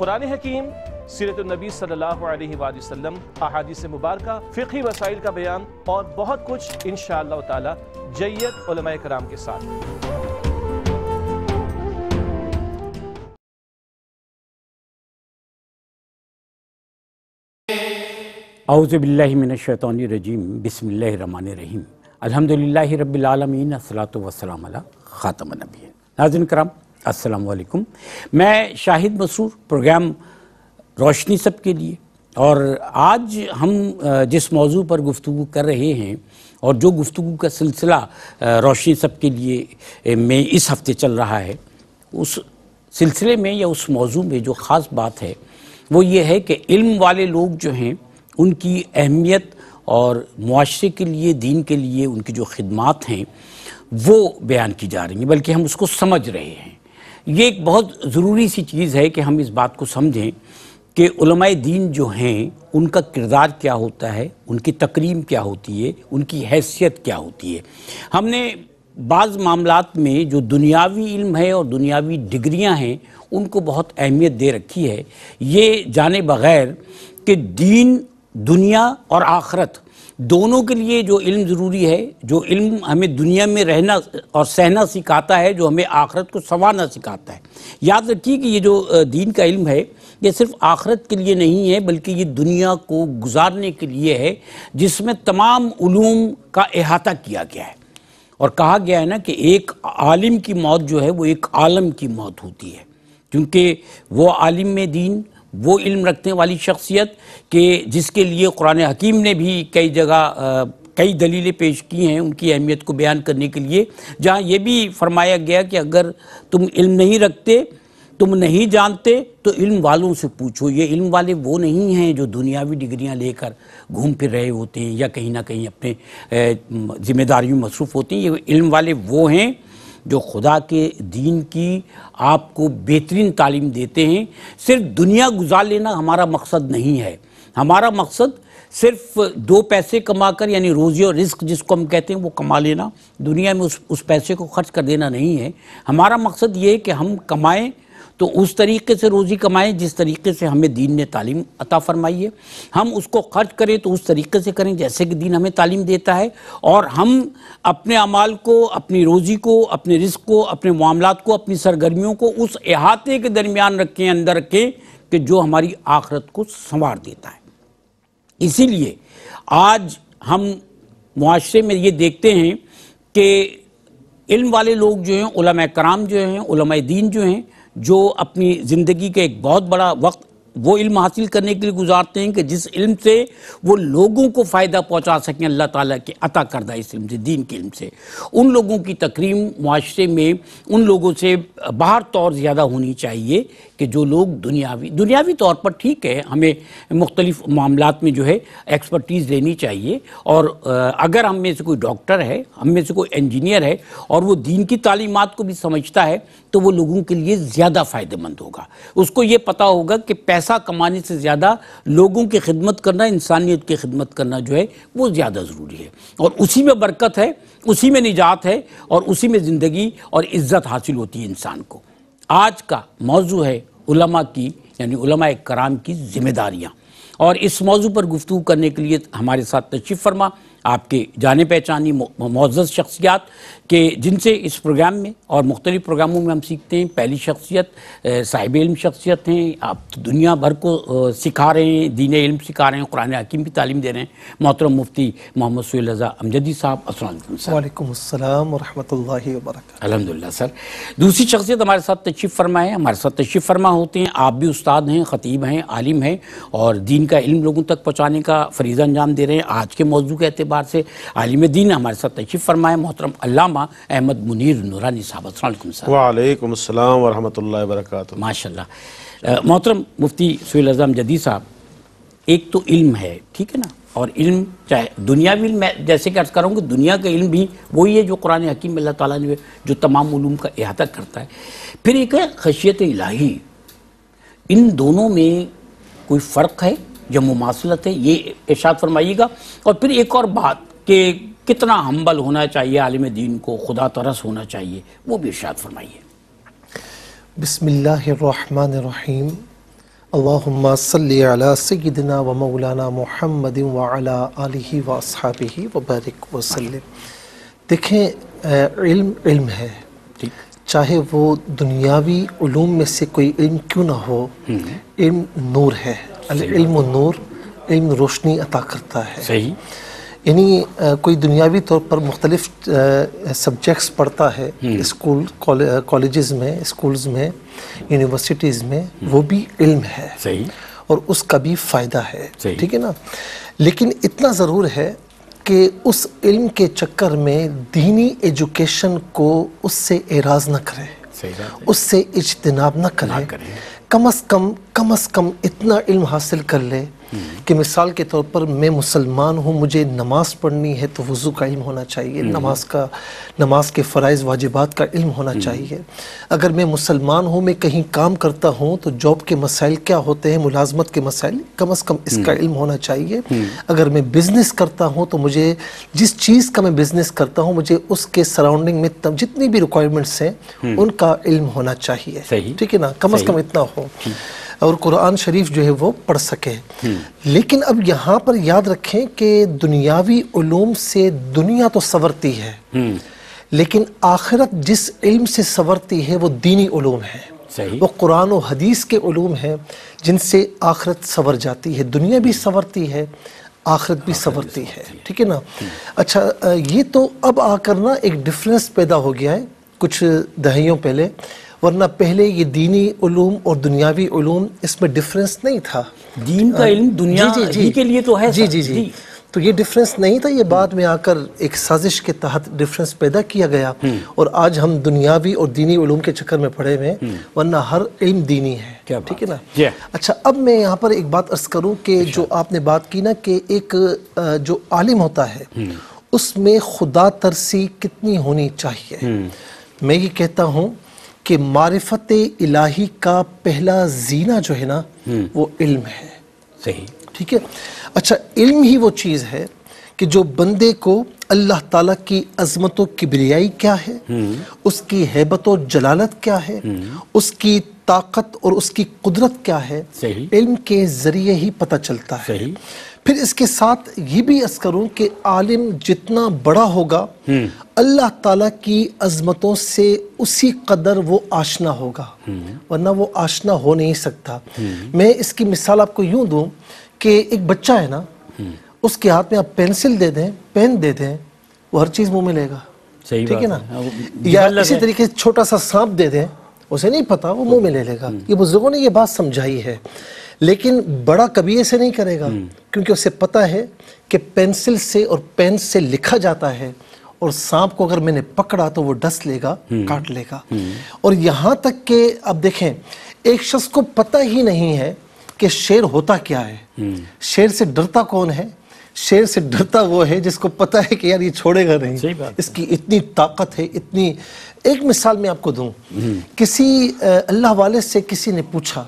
कुरान हकीम सीरत नबी सल्लल्लाहु अलैहि वसल्लम अहादीस मुबारक फ़िकी वसाइल का बयान और बहुत कुछ इन शाह जैयत कराम के साथ अउज़बिल्लिमिनशैतरजीम बसमीम अलहमदिल्ला रबीआलमीन असलात वसलम ख़ातम नबी नाजिन कराम असलकुम मैं शाहिद मसूर प्रोग्राम रोशनी सब के लिए और आज हम जिस मौजू पर गुफ्तु कर रहे हैं और जो गुफ्तु का सिलसिला रोशनी सब के लिए में इस हफ्ते चल रहा है उस सिलसिले में या उस मौजू में जो ख़ास बात है वो ये है कि इल्म वाले लोग जो हैं उनकी अहमियत और माशरे के लिए दीन के लिए उनकी जो खदमात हैं वो बयान की जा रही हैं बल्कि हम उसको समझ रहे हैं ये एक बहुत ज़रूरी सी चीज़ है कि हम इस बात को समझें कि दीन जो हैं उनका किरदार क्या होता है उनकी तकरीम क्या होती है उनकी हैसियत क्या होती है हमने बाज़ मामलात में जो दुनियावी इल्म है और दुनियावी डिग्रियां हैं उनको बहुत अहमियत दे रखी है ये जाने बगैर कि दीन दुनिया और आखरत दोनों के लिए जो इल्म ज़रूरी है जो इल्म हमें दुनिया में रहना और सहना सिखाता है जो हमें आखरत को संवारना सिखाता है याद रखिए कि ये जो दीन का इल्म है ये सिर्फ आखरत के लिए नहीं है बल्कि ये दुनिया को गुजारने के लिए है जिसमें तमाम उलूम का अहाता किया गया है और कहा गया है ना कि एक आलिम की मौत जो है वो एक आलम की मौत होती है क्योंकि वो आलिम दीन वो इल्म रखने वाली शख्सियत के जिसके लिए कुरान हकीम ने भी कई जगह कई दलीलें पेश की हैं उनकी अहमियत को बयान करने के लिए जहाँ ये भी फरमाया गया कि अगर तुम इल्म नहीं रखते तुम नहीं जानते तो इल्म वालों से पूछो ये इल्म वाले वो नहीं हैं जो दुनियावी डिग्रियां लेकर घूम फिर रहे होते हैं या कहीं ना कहीं अपने ज़िम्मेदारियों मसरूफ़ होती हैं ये इल्म वाले वो हैं जो खुदा के दीन की आपको बेहतरीन तालीम देते हैं सिर्फ दुनिया गुजार लेना हमारा मकसद नहीं है हमारा मकसद सिर्फ दो पैसे कमाकर यानी रोज़ी और रिस्क जिसको हम कहते हैं वो कमा लेना दुनिया में उस उस पैसे को खर्च कर देना नहीं है हमारा मकसद ये है कि हम कमाएं तो उस तरीके से रोज़ी कमाएं जिस तरीके से हमें दीन ने तालीम अता फरमाई है हम उसको खर्च करें तो उस तरीके से करें जैसे कि दीन हमें तालीम देता है और हम अपने अमाल को अपनी रोज़ी को अपने रिस्क को अपने मामला को अपनी सरगर्मियों को उस अहाते के दरमियान रखें अंदर रखें कि जो हमारी आखरत को संवार देता है इसीलिए आज हम माशरे में ये देखते हैं कि इल्म वाले लोग जो हैं कराम जो हैं दीन जो हैं जो अपनी ज़िंदगी का एक बहुत बड़ा वक्त वो इल्म हासिल करने के लिए गुजारते हैं कि जिस इल्म से वो लोगों को फ़ायदा पहुंचा सकें अल्लाह ताला के अता करदा इस इल्म से दीन के इल्म से उन लोगों की तकरीम माशरे में उन लोगों से बाहर तौर ज़्यादा होनी चाहिए कि जो लोग दुनियावी दुनियावी तौर पर ठीक है हमें मुख्तलिफ मामला में जो है एक्सपर्टीज़ लेनी चाहिए और अगर हम में से कोई डॉक्टर है हम में से कोई इंजीनियर है और वो दीन की तालीमत को भी समझता है तो वो लोगों के लिए ज़्यादा फ़ायदेमंद होगा उसको ये पता होगा कि पैसा कमाने से ज़्यादा लोगों की खिदमत करना इंसानियत की खिदमत करना जो है वो ज़्यादा ज़रूरी है और उसी में बरकत है उसी में निजात है और उसी में ज़िंदगी और इज़्ज़त हासिल होती है इंसान को आज का मौजू है उलमा की यानी उलमा कराम की जिम्मेदारियाँ और इस मौजू पर गुफ्तु करने के लिए हमारे साथ तशीफ़ फरमा आपके जाने पहचानी मोज़ शख्सियात के जिनसे इस प्रोग्राम में और मुख्तलिफ प्रोग्रामों में हम सीखते हैं पहली शख्सियत साहिब इल्म शख्सियत हैं आप तो दुनिया भर को सिखा रहे हैं दीन इल्म सिखा रहे हैं कुरान हकीम की तालीम दे रहे हैं मोहतरम मुफ्ती मोहम्मद सजा अमजदी साहब असलम अलहमदिल्ला सर दूसरी शख्सियत हमारे साथ तशीफ़ फरमा है हमारे साथ तशीफ़ फरमा होते हैं आप भी उस्ताद हैं ख़तीब हैं आलिम हैं और दीन का इल्म लोगों तक पहुँचाने का फरीज़ा अंजाम दे रहे हैं आज के मौजू के अतबार अखबार से आलिम दीन हमारे साथ तशीफ फरमाए मोहतरम अलामा अहमद मुनीर नूरानी साहब असल अस्सलाम वरक माशा मोहतरम मुफ्ती सुल अजम जदी साहब एक तो इल्म है ठीक है ना और इल्म चाहे दुनियावी इल्म मैं जैसे कि अर्ज़ कर कि दुनिया का इल्म भी वही है जो कुरान हकीम अल्लाह ताला ने जो तमाम उलूम का अहाता करता है फिर एक है खशियत इलाही इन दोनों में कोई फ़र्क है जो मुमासलत है ये इर्शाद फरमाइएगा और फिर एक और बात कि कितना हम्बल होना चाहिए आलिम दीन को खुदा तरस होना चाहिए वो भी इर्शाद फरमाइए बसमीम अल्लाहुम्मा सल्ली अला सय्यिदिना व मौलाना मुहम्मद व अला आलिहि व व बारिक देखें इल्म इल्म है चाहे वो दुनियावी उलूम में से कोई इल्म क्यों ना हो हम्म। इल्म नूर है नूर इल्म रोशनी अता करता है सही यानी कोई दुनियावी तौर पर मुख्तलिफ सब्जेक्ट्स पढ़ता है हम्म। स्कूल कॉलेज में स्कूल्स में यूनिवर्सिटीज़ में हम्म। वो भी इल्म है सही और उसका भी फ़ायदा है ठीक है ना लेकिन इतना ज़रूर है कि उस इल्म के चक्कर में दीनी एजुकेशन को उससे एराज ना करें उससे इजतनाब ना करें, ना करें। कम अज़ कम कम अज़ कम इतना इल्म हासिल कर ले कि मिसाल के तौर पर मैं मुसलमान हूँ मुझे नमाज पढ़नी है तो वज़ू का इल्म होना चाहिए हम्म। नमाज का नमाज के फ़रज़ वाजिबात का इल्म होना हम्म। चाहिए अगर मैं मुसलमान हूँ मैं कहीं काम करता हूँ तो जॉब के मसाइल क्या होते हैं मुलाजमत के मसाइल कम अज़ कम इसका हम्म। इल्म होना चाहिए अगर मैं बिज़नेस करता हूँ तो मुझे जिस चीज़ का मैं बिज़नेस करता हूँ मुझे उसके सराउंडिंग में जितनी भी रिक्वायरमेंट्स हैं उनका इल्म होना चाहिए ठीक है ना कम अज़ कम इतना हो और कुरान शरीफ जो है वो पढ़ सकें हम्म। लेकिन अब यहाँ पर याद रखें कि दुनियावी से दुनिया तो संवरती है हम्म। लेकिन आखिरत जिस इल्म से संवरती है वो दीनी ूम है वो कुरान और हदीस के ूम हैं जिनसे आखिरत संवर जाती है दुनिया भी संवरती है आखिरत भी संवरती है ठीक है ना हम्म। अच्छा ये तो अब आकर ना एक डिफरेंस पैदा हो गया है कुछ दहाइयों पहले वरना पहले ये दीनी उलूम और दुनियावी उलूम इसमें डिफरेंस नहीं था दीन का इल्म दुनिया जी, जी, जी, के लिए तो है जी जी जी, तो ये डिफरेंस नहीं था ये बाद में आकर एक साजिश के तहत डिफरेंस पैदा किया गया हम्म। और आज हम दुनियावी और दीनी उलूम के चक्कर में पड़े हुए हैं हम्म। वरना हर इल्म दीनी है ठीक है ना अच्छा अब मैं यहाँ पर एक बात अर्ज करूँ कि अच्छा। जो आपने बात की ना कि एक जो आलिम होता है हम्म। उसमें खुदा तरसी कितनी होनी चाहिए मैं ये कहता हूँ कि मारफत इलाही का पहला जीना जो है ना हम्म। वो इल्म है सही ठीक है अच्छा इल्म ही वो चीज़ है कि जो बंदे को अल्लाह ताला की अजमत किबरियाई क्या है हम्म। उसकी हैबत जलालत क्या है हम्म। उसकी ताकत और उसकी कुदरत क्या है इल्म के ज़रिए ही पता चलता है फिर इसके साथ ये भी अस करूँ कि आलिम जितना बड़ा होगा हम्म। अल्लाह ताला की अजमतों से उसी कदर वो आशना होगा हम्म। वरना वो आशना हो नहीं सकता हम्म। मैं इसकी मिसाल आपको यूं दूं कि एक बच्चा है ना उसके हाथ में आप पेंसिल दे दें पेन दे दें वो हर चीज़ मुंह में लेगा ठीक है ना या इसी तरीके से छोटा सा सांप दे दें उसे नहीं पता वो मुँह में ले लेगा ये बुजुर्गों ने ये बात समझाई है लेकिन बड़ा कभी ऐसे नहीं करेगा हम्म। क्योंकि उसे पता है कि पेंसिल से और पेन से लिखा जाता है और सांप को अगर मैंने पकड़ा तो वो डस लेगा हम्म। काट लेगा हम्म। और यहाँ तक के अब देखें एक शख्स को पता ही नहीं है कि शेर होता क्या है शेर से डरता कौन है शेर से डरता वो है जिसको पता है कि यार ये छोड़ेगा नहीं इसकी इतनी ताकत है इतनी एक मिसाल मैं आपको दूं किसी अल्लाह वाले से किसी ने पूछा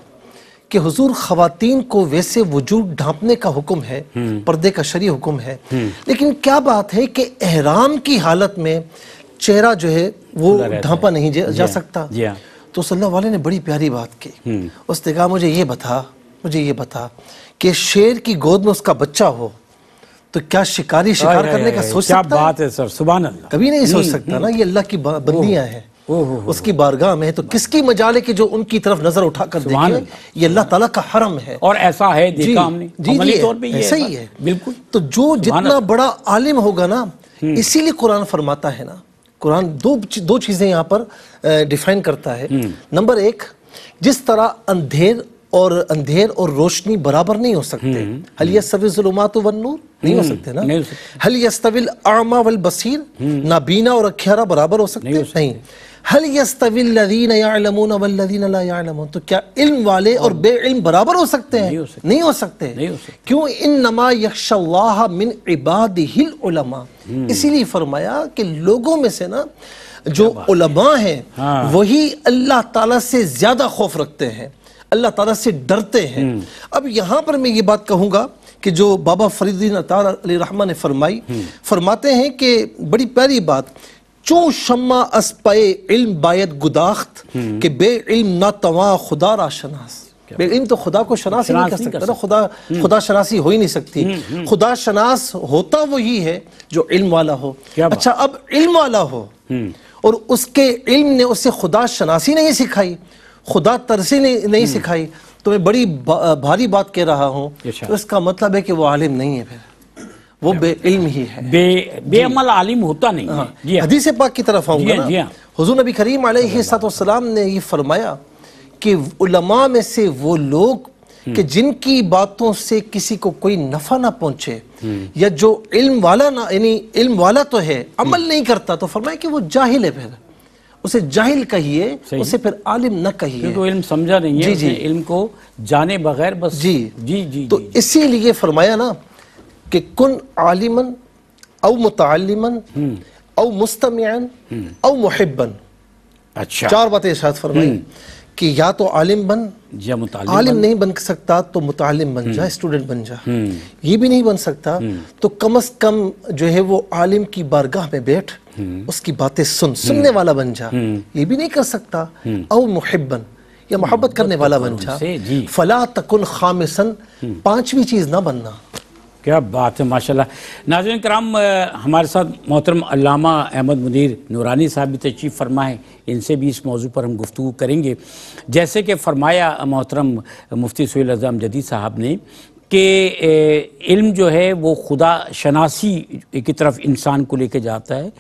कि हुजूर खातन को वैसे वजूद ढांपने का हुक्म है पर्दे का शरी हुक्म है लेकिन क्या बात है कि एहराम की हालत में चेहरा जो है वो ढांपा नहीं जा, जा हाँ। सकता हाँ। तो सल्लल्लाहु अलैहि ने बड़ी प्यारी बात की हम्म। उसने कहा मुझे ये बता मुझे ये बता कि शेर की गोद में उसका बच्चा हो तो क्या शिकारी शिकार करने का सोच सकता बात है सर सुबह कभी नहीं सोच हम्म, सकता हम्म। ना ये अल्लाह की बंदियां हैं उसकी बारगाह में तो किसकी मजाले की जो उनकी तरफ नजर उठाकर कर देखे ये अल्लाह ताला का हरम है और ऐसा है जी जी, जी ऐसा ही है बिल्कुल तो जो जितना बड़ा आलिम होगा ना हम्म। इसीलिए कुरान फरमाता है ना कुरान दो दो चीजें यहाँ पर डिफाइन करता है हम्म। नंबर एक जिस तरह अंधेर और अंधेर और रोशनी बराबर नहीं हो सकते हम्म। हलिया सबिजुलमात वन नूर नहीं हो सकते ना हलिया आमा वल बसीर नाबीना और अख्यारा बराबर हो सकते नहीं हल यस्तविल्लजीन यालमून वल्लजीन ला तो क्या इल्म वाले और बे इल्म बराबर हो सकते हैं नहीं हो सकते नहीं हो सकते, नहीं क्यों इन्नमा यखशल्लाह मिन इबाद उलमा हम्म। इसीलिए फरमाया कि लोगों में से ना जो उलमा है हाँ। वही अल्लाह ताला से ज्यादा खौफ रखते हैं अल्लाह ताला से डरते हैं हम्म। अब यहाँ पर मैं ये बात कहूँगा कि जो बाबा फरीदीन अतार अली रहमान ने फरमाई हम्म। फरमाते हैं कि बड़ी प्यारी बात चो शम्मा असपे इल्म बायद गुदाख्त हम्म। के बे इल्म ना तवा खुदा रा शनास तो खुदा को शनास ही नहीं कर सकता ना खुदा हम्म। खुदा शनासी हो ही नहीं सकती हम्म, खुदा शनास होता वही है जो इल्म वाला हो अच्छा अब इल्म वाला हो और उसके इल्म ने उसे खुदा शनासी नहीं सिखाई खुदा तरसी नहीं, नहीं सिखाई तो मैं बड़ी भारी बात कह रहा हूँ उसका अच्छा। तो इसका मतलब है कि वो आलिम नहीं है फिर वो बे इल्म ही है बे बेअमल आलिम होता नहीं हाँ।, हाँ। हदीस पाक की तरफ आऊँगा हाँ, ना हाँ। हुजूर नबी करीम अलैहिस्सलाम ने ये फरमाया कि उलमा में से वो लोग हम्म। कि जिनकी बातों से किसी को कोई नफा ना पहुंचे हम्म। या जो इल्म वाला ना यानी इल्म वाला तो है हम्म। अमल नहीं करता तो फरमाया कि वो जाहिल है फिर उसे जाहिल कहिए उसे फिर आलिम न कहिए तो इल्म समझा नहीं है जी जी इल्म को जाने बगैर बस जी जी जी तो इसीलिए फरमाया ना कि कुन आलिमन औ मुतालिमन हम्म। औ मुस्तमन हम्म। औ मुहिबन अच्छा चार बातें इशाद फरमाई हम्म। कि या तो आलिम बन या आलिम नहीं बन सकता तो मुतालिम बन जा स्टूडेंट बन जा ये भी नहीं बन सकता तो कम अज कम जो है वो आलिम की बारगाह में बैठ उसकी बातें सुन सुनने वाला बन जा ये भी नहीं कर सकता औ मुहिबन या मोहब्बत करने वाला बन जा फला तकुन खामिसन पांचवी चीज ना बनना क्या बात है माशाल्लाह नाजन कराम हमारे साथ मोहतरम अलामा अहमद मुनीर नूरानी साहब भी तशीफ फरमाएँ इनसे भी इस मौजू पर हम गुफ्तु करेंगे जैसे कि फ़रमाया मोहतरम मुफ्ती सहील अजम जदीद साहब ने कि इल्म जो है वो खुदा शनासी की तरफ इंसान को लेके जाता है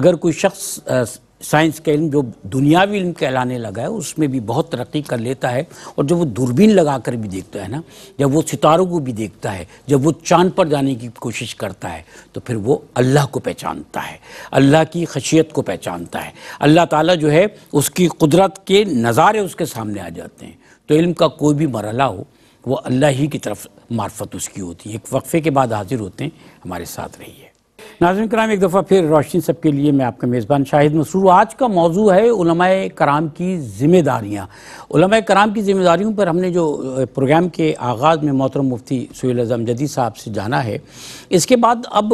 अगर कोई शख्स साइंस का इल्म जो दुनियावी इल्म कहलाने लगा है उसमें भी बहुत तरक्की कर लेता है और जब वो दूरबीन लगा कर भी देखता है ना जब वो सितारों को भी देखता है जब वो चांद पर जाने की कोशिश करता है तो फिर वो अल्लाह को पहचानता है अल्लाह की खशियत को पहचानता है अल्लाह ताला जो है उसकी कुदरत के नज़ारे उसके सामने आ जाते हैं तो इल्म का कोई भी मरहला हो वह अल्लाह ही की तरफ मार्फत उसकी होती है एक वक्फ़े के बाद हाजिर होते हैं हमारे साथ रहिए नाजन कराम एक दफ़ा फिर रोशनी सब के लिए मैं आपका मेज़बान शाहिद मसरूर आज का मौजू है कराम की ज़िम्मेदारियाँ कराम की ज़िम्मेदारियों पर हमने जो प्रोग्राम के आगाज़ में मोहतरम मुफ्ती सुल अजम जदी साहब से जाना है इसके बाद अब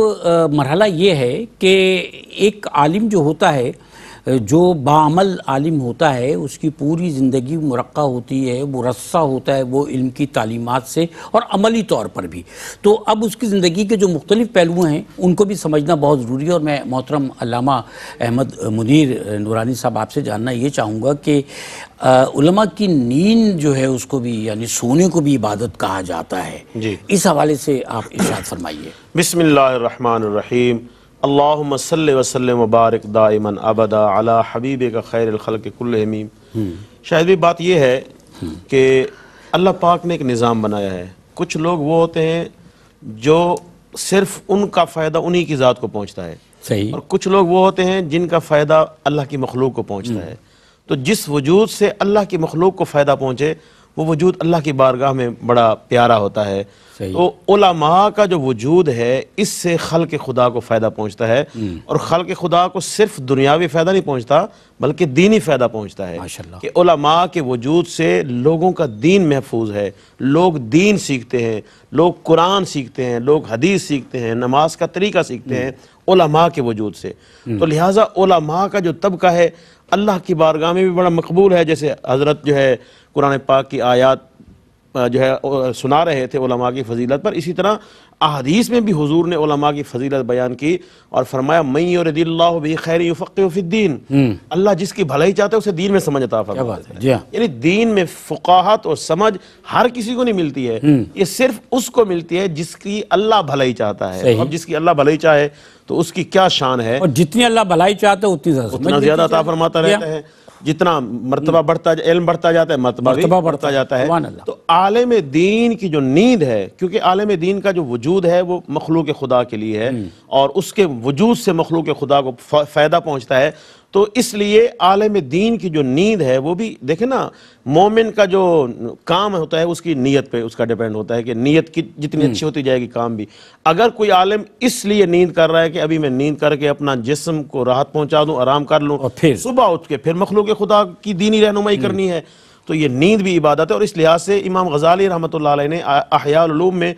मरहला ये है कि एक आलिम जो होता है जो बामल आलिम होता है उसकी पूरी ज़िंदगी मुरक्का होती है वो रस्सा होता है वो इल्म की तालीमत से और अमली तौर पर भी तो अब उसकी ज़िंदगी के जो मुख्तलिफ़ पहलू हैं उनको भी समझना बहुत ज़रूरी है और मैं मोहतरम अलामा अहमद मुनीर नूरानी साहब आपसे जानना ये चाहूँगा कि उलमा की नींद जो है उसको भी यानी सोने को भी इबादत कहा जाता है जी इस हवाले से आप इशाद फरमाइए बिसमीम अल्लाम वसलम मुबारक दाइमन अबदा अला हबीब का खैर खल के हम्म। शायद भी बात यह है हम्म। कि अल्लाह पाक ने एक निज़ाम बनाया है कुछ लोग वो होते हैं जो सिर्फ उनका फ़ायदा उन्हीं की ज़ात को पहुँचता है सही और कुछ लोग वो होते हैं जिनका फ़ायदा अल्लाह की मखलूक को पहुँचता हम्म। है तो जिस वजूद से अल्लाह की मखलूक को फ़ायदा पहुँचे वो वजूद अल्लाह की बारगाह में बड़ा प्यारा होता है तो उलमा का जो वजूद है इससे खल के खुदा को फ़ायदा पहुंचता है हम्म। और खल के खुदा को सिर्फ दुनियावी फ़ायदा नहीं पहुंचता बल्कि दीनी फ़ायदा पहुंचता है कि उलमा के वजूद से लोगों का दीन महफूज है लोग दीन सीखते हैं लोग कुरान सीखते हैं लोग हदीस सीखते हैं नमाज का तरीका सीखते हम्म। हैं उलमा के वजूद से हम्म। तो लिहाजा उलमा का जो तबका है अल्लाह की बारगाह में भी बड़ा मकबूल है जैसे हज़रत जो है कुरान पाक की आयात जो है सुना रहे थे ओलमा की फजीलत पर इसी तरह अहदीस में भी हुजूर ने ओलमा की फजीलत बयान की और फरमाया मई और खैर फ़कीन अल्लाह जिसकी भलाई चाहते उसे दीन में समझ आता हाँ। यानी दीन में फ़ुकाहत और समझ हर किसी को नहीं मिलती है हम्म। ये सिर्फ उसको मिलती है जिसकी अल्लाह भलाई चाहता है अब जिसकी अल्लाह भलाई चाहे तो उसकी क्या शान है और जितनी अल्लाह भलाई चाहते उतनी ज्यादा उतना ज्यादा अता फरमाता हाँ। रहता है जितना मरतबा हम्म। बढ़ता इल्म बढ़ता जाता है मरतबा बढ़ता, बढ़ता जाता है तो आलम दीन की जो नींद है क्योंकि आलम दीन का जो वजूद है वो मखलूक खुदा के लिए है हम्म। और उसके वजूद से मखलूक खुदा को फ़ायदा पहुंचता है तो इसलिए आलम दीन की जो नींद है वो भी देखे ना मोमिन का जो काम होता है उसकी नीयत पे उसका डिपेंड होता है कि नीयत की जितनी अच्छी हम्म। होती जाएगी काम भी अगर कोई आलम इसलिए नींद कर रहा है कि अभी मैं नींद करके अपना जिसम को राहत पहुंचा दूं आराम कर लूं फिर सुबह उठ के फिर मखलूक खुदा की दीनी रहनुमाई हम्म। करनी है तो ये नींद भी इबादत है और इस लिहाज से इमाम गजाली रहमत ने अहियालूम में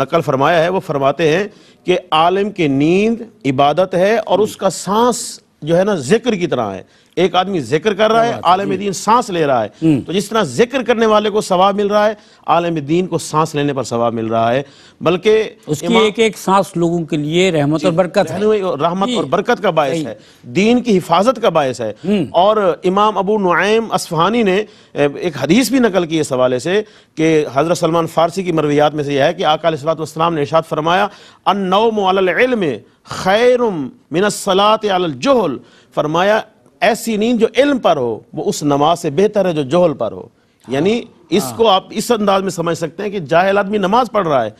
नकल फरमाया है वो फरमाते हैं कि आलम की नींद इबादत है और हम्म। उसका सांस जो है ना जिक्र की तरह है एक आदमी जिक्र कर रहा है आलम दीन सांस ले रहा है हम्म। तो जिस तरह जिक्र करने वाले को सवाब मिल रहा है आलम दीन को सांस लेने पर सवाब मिल रहा है बल्कि उसकी एक एक सांस लोगों के लिए रहमत और बरकत है रहमत और बरकत का बायस है दीन की हिफाजत का बायस है हम्म। और इमाम अबू नुआम असफहानी ने एक हदीस भी नकल की इस हवाले से कि हज़रत सलमान फ़ारसी की मरवियात में से यह है कि आकाम ने इशाद फरमाया अनौम खैरम मिनसलात अलजहल फरमाया ऐसी नींद जो इल्म पर हो वो उस नमाज से बेहतर है जो जोहल पर हो यानी इसको आप इस अंदाज में समझ सकते हैं कि जाहिल आदमी नमाज पढ़ रहा है